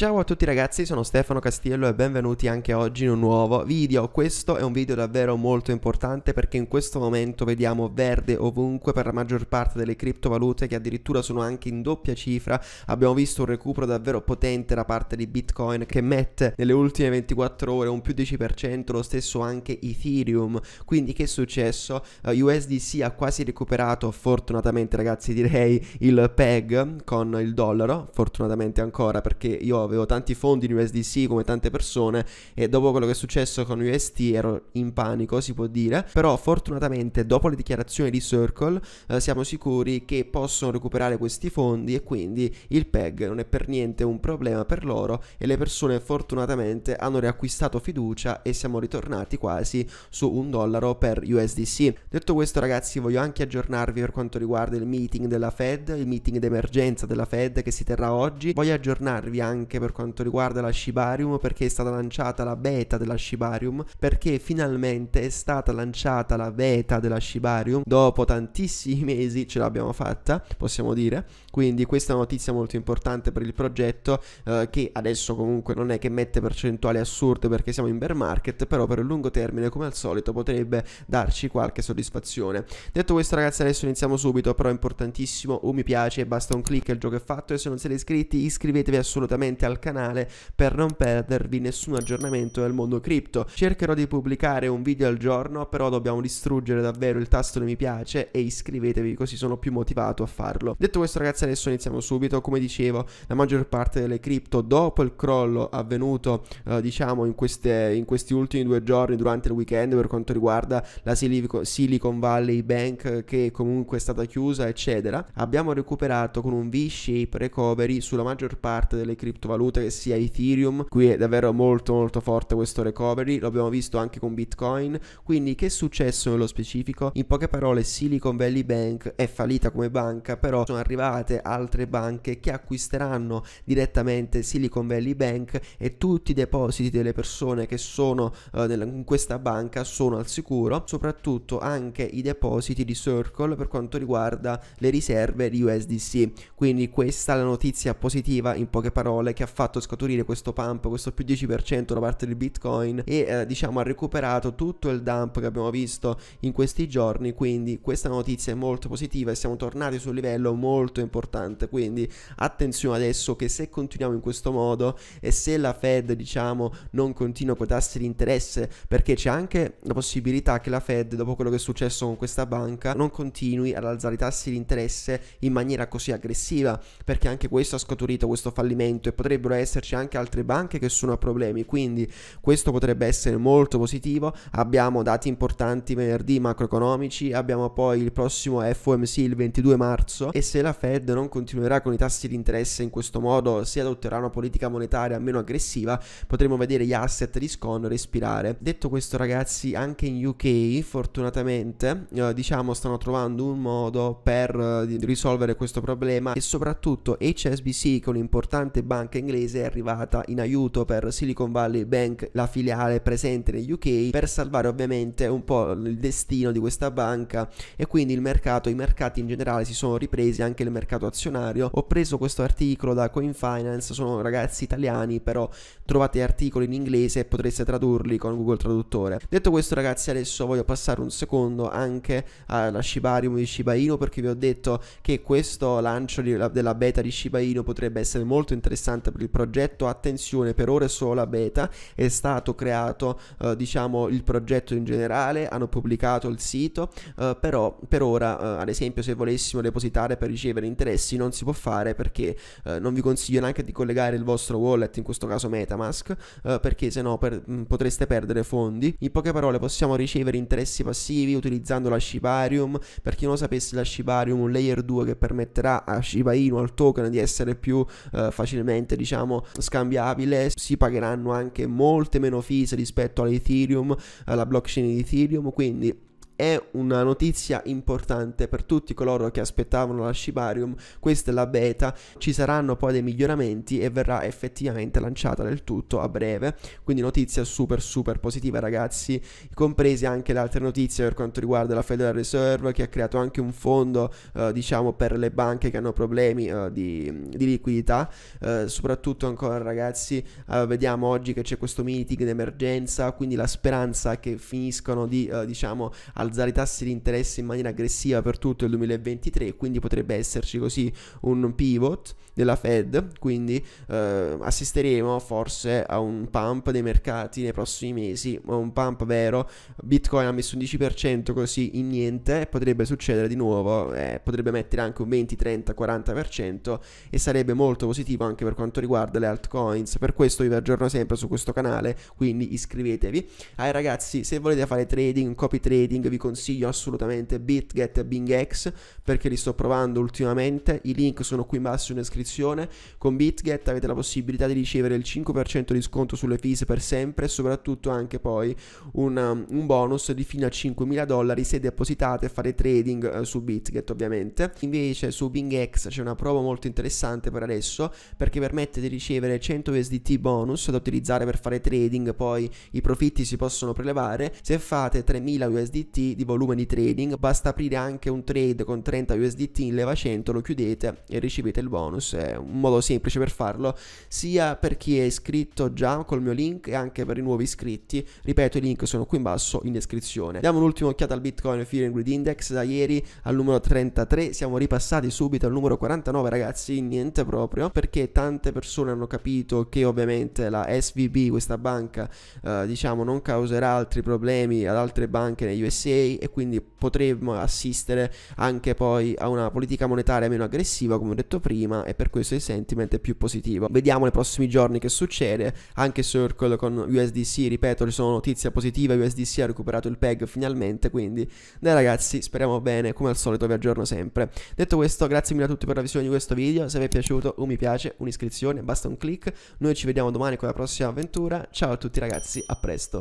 Ciao a tutti ragazzi, sono Stefano Castiello e benvenuti anche oggi in un nuovo video. Questo è un video davvero molto importante perché in questo momento vediamo verde ovunque per la maggior parte delle criptovalute che addirittura sono anche in doppia cifra. Abbiamo visto un recupero davvero potente da parte di Bitcoin che mette nelle ultime 24 ore un più 10%, lo stesso anche Ethereum. Quindi che è successo? Uh, eh, USDC ha quasi recuperato, fortunatamente ragazzi direi, il PEG con il dollaro, fortunatamente ancora perché io ho avevo tanti fondi in USDC come tante persone e dopo quello che è successo con UST ero in panico, si può dire, però fortunatamente dopo le dichiarazioni di Circle eh, siamo sicuri che possono recuperare questi fondi e quindi il PEG non è per niente un problema per loro e le persone fortunatamente hanno riacquistato fiducia e siamo ritornati quasi su un dollaro per USDC. Detto questo ragazzi voglio anche aggiornarvi per quanto riguarda il meeting della Fed, il meeting d'emergenza della Fed che si terrà oggi, voglio aggiornarvi anche per quanto riguarda la Shibarium perché è stata lanciata la beta della Shibarium perché finalmente è stata lanciata la beta della Shibarium dopo tantissimi mesi ce l'abbiamo fatta possiamo dire quindi questa è una notizia molto importante per il progetto eh, che adesso comunque non è che mette percentuali assurde perché siamo in bear market però per il lungo termine come al solito potrebbe darci qualche soddisfazione detto questo ragazzi adesso iniziamo subito però è importantissimo un mi piace basta un clic e il gioco è fatto e se non siete iscritti iscrivetevi assolutamente iscrivete al canale per non perdervi nessun aggiornamento del mondo cripto. Cercherò di pubblicare un video al giorno, però dobbiamo distruggere davvero il tasto di mi piace e iscrivetevi così sono più motivato a farlo. Detto questo ragazzi adesso iniziamo subito, come dicevo la maggior parte delle cripto dopo il crollo avvenuto eh, diciamo in, queste, in, questi ultimi due giorni durante il weekend per quanto riguarda la Silicon Valley Bank che comunque è stata chiusa eccetera, abbiamo recuperato con un V-shape recovery sulla maggior parte delle cripto criptovalute che sia Ethereum. Qui è davvero molto molto forte questo recovery, lo abbiamo visto anche con Bitcoin. Quindi che è successo nello specifico? In poche parole Silicon Valley Bank è fallita come banca, però sono arrivate altre banche che acquisteranno direttamente Silicon Valley Bank e tutti i depositi delle persone che sono eh, in questa banca sono al sicuro, soprattutto anche i depositi di Circle per quanto riguarda le riserve di USDC. Quindi questa è la notizia positiva in poche parole che ha fatto scaturire questo pump, questo più 10% da parte del Bitcoin e eh, diciamo ha recuperato tutto il dump che abbiamo visto in questi giorni, quindi questa notizia è molto positiva e siamo tornati su un livello molto importante, quindi attenzione adesso che se continuiamo in questo modo e se la Fed diciamo non continua con i tassi di interesse perché c'è anche la possibilità che la Fed dopo quello che è successo con questa banca non continui ad alzare i tassi di interesse in maniera così aggressiva perché anche questo ha scaturito questo fallimento e potrebbe potrebbero esserci anche altre banche che sono a problemi, quindi questo potrebbe essere molto positivo. Abbiamo dati importanti venerdì macroeconomici, abbiamo poi il prossimo FOMC il 22 marzo e se la Fed non continuerà con i tassi di interesse in questo modo, si adotterà una politica monetaria meno aggressiva, potremo vedere gli asset di scon respirare. Detto questo ragazzi, anche in UK fortunatamente eh, diciamo stanno trovando un modo per eh, risolvere questo problema e soprattutto HSBC con importante un'importante banca inglese è arrivata in aiuto per Silicon Valley Bank, la filiale presente negli UK, per salvare ovviamente un po' il destino di questa banca e quindi il mercato, i mercati in generale si sono ripresi, anche il mercato azionario. Ho preso questo articolo da CoinFinance, sono ragazzi italiani, però trovate articoli in inglese e potreste tradurli con Google Traduttore. Detto questo ragazzi, adesso voglio passare un secondo anche alla Shibarium di Shiba Inu perché vi ho detto che questo lancio di, della beta di Shiba Inu potrebbe essere molto interessante per il progetto, attenzione, per ore sola beta è stato creato eh, diciamo il progetto in generale, hanno pubblicato il sito, eh, però per ora eh, ad esempio se volessimo depositare per ricevere interessi non si può fare perché eh, non vi consiglio neanche di collegare il vostro wallet, in questo caso Metamask, eh, perché sennò no per, mm, potreste perdere fondi. In poche parole possiamo ricevere interessi passivi utilizzando la Shibarium, per chi non sapesse la Shibarium un layer 2 che permetterà a Shiba Inu al token di essere più eh, facilmente diciamo scambiabile si pagheranno anche molte meno fees rispetto all'Ethereum alla blockchain di Ethereum quindi è una notizia importante per tutti coloro che aspettavano la Shibarium, questa è la beta, ci saranno poi dei miglioramenti e verrà effettivamente lanciata del tutto a breve, quindi notizia super super positiva ragazzi, comprese anche le altre notizie per quanto riguarda la Federal Reserve che ha creato anche un fondo eh, diciamo per le banche che hanno problemi eh, di, di, liquidità, eh, soprattutto ancora ragazzi eh, vediamo oggi che c'è questo meeting d'emergenza, quindi la speranza che finiscono di eh, diciamo al alzare i tassi di interesse in maniera aggressiva per tutto il 2023, quindi potrebbe esserci così un pivot della Fed, quindi eh, assisteremo forse a un pump dei mercati nei prossimi mesi, un pump vero, Bitcoin ha messo un 10% così in niente, potrebbe succedere di nuovo, eh, potrebbe mettere anche un 20, 30, 40% e sarebbe molto positivo anche per quanto riguarda le altcoins, per questo vi aggiorno sempre su questo canale, quindi iscrivetevi. Ai ragazzi, se volete fare trading, copy trading, vi consiglio assolutamente BitGet e BingX perché li sto provando ultimamente, i link sono qui in basso in descrizione, con BitGet avete la possibilità di ricevere il 5% di sconto sulle fees per sempre e soprattutto anche poi una, um, un bonus di fino a 5.000 dollari se depositate e fare trading eh, su BitGet ovviamente. Invece su BingX c'è una prova molto interessante per adesso perché permette di ricevere 100 USDT bonus da utilizzare per fare trading, poi i profitti si possono prelevare se fate 3.000 USDT di, volume di trading, basta aprire anche un trade con 30 USDT in leva 100, lo chiudete e ricevete il bonus, è un modo semplice per farlo, sia per chi è iscritto già col mio link e anche per i nuovi iscritti, ripeto i link sono qui in basso in descrizione. Diamo un'ultima occhiata al Bitcoin Fear and Grid Index, da ieri al numero 33 siamo ripassati subito al numero 49 ragazzi, niente proprio, perché tante persone hanno capito che ovviamente la SVB, questa banca, eh, diciamo non causerà altri problemi ad altre banche negli USA, BCE e quindi potremmo assistere anche poi a una politica monetaria meno aggressiva come ho detto prima e per questo il sentiment è più positivo. Vediamo nei prossimi giorni che succede, anche Circle con USDC, ripeto ci sono notizie positive, USDC ha recuperato il PEG finalmente, quindi dai ragazzi speriamo bene, come al solito vi aggiorno sempre. Detto questo grazie mille a tutti per la visione di questo video, se vi è piaciuto un mi piace, un'iscrizione, basta un click, noi ci vediamo domani con la prossima avventura, ciao a tutti ragazzi, a presto.